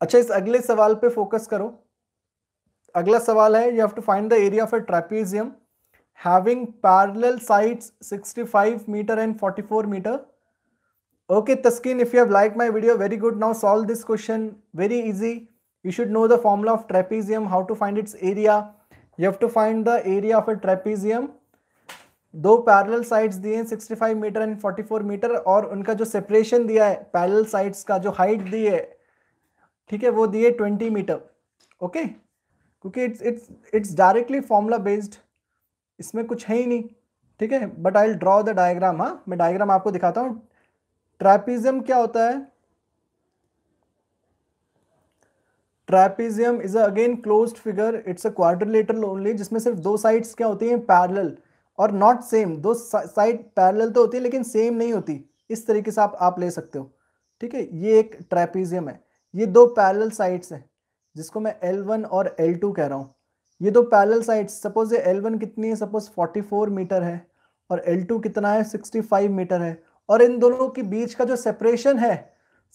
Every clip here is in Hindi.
अच्छा इस अगले सवाल पे फोकस करो अगला सवाल है you have to find the area of a trapezium having parallel sides 65 metre and 44 metre okay Taskeen if you have like my video very good now solve this question very easy you should know the formula of trapezium how to find its area you have to find the area of a trapezium दो पैरेलल साइड्स दिए हैं 65 मीटर एंड 44 मीटर और उनका जो सेपरेशन दिया है पैरेलल साइड्स का जो हाइट दी है ठीक है वो दिए 20 मीटर ओके क्योंकि it's it's it's directly formula based इसमें कुछ है ही नहीं ठीक है but I draw the diagram हाँ मैं डायग्राम आपको दिखाता हूँ ट्रैपिजम क्या होता है trapezium is again close figure it's a quadrilateral only जिसमें सिर्फ दो साइड्स क्या होती हैं पैरल और नॉट सेम दो साइड पैरेलल तो होती है लेकिन सेम नहीं होती इस तरीके से आप आप ले सकते हो ठीक है ये एक ट्रेपीजियम है ये दो पैरेलल साइड्स हैं जिसको मैं एल वन और एल टू कह रहा हूँ ये दो पैरेलल साइड्स सपोज ये एल वन कितनी है सपोज फोर्टी फोर मीटर है और एल टू कितना है सिक्सटी फाइव मीटर है और इन दोनों के बीच का जो सेपरेशन है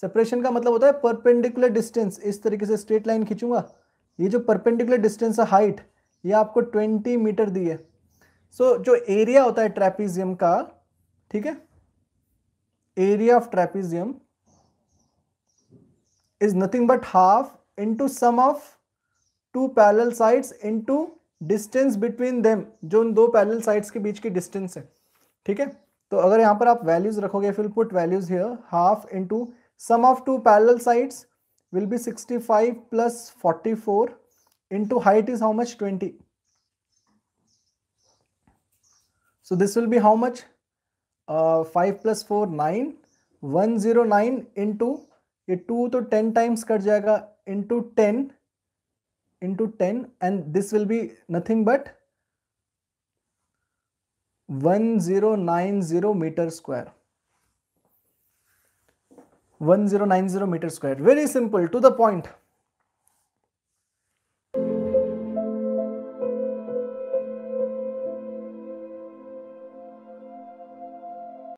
सेपरेशन का मतलब होता है परपेंडिकुलर डिस्टेंस इस तरीके से स्ट्रेट लाइन खींचूंगा ये जो परपेंडिकुलर डिस्टेंस है हाइट ये आपको ट्वेंटी मीटर दी है सो so, जो एरिया होता है ट्रेपीजियम का ठीक है area of trapezium is nothing but half into sum of two parallel sides into distance between them जो उन दो पैरल साइड्स के बीच की डिस्टेंस है ठीक है तो अगर यहां पर आप वैल्यूज रखोगे fill put values here half into sum of two parallel sides sixty five 65 forty four into height is how much twenty So this will be how much? Uh, 5 plus 4, 9. 109 into ये 2 तो 10 times कट जाएगा into 10 into 10 and this will be nothing but 1090 meter square 1090 meter square very simple to the point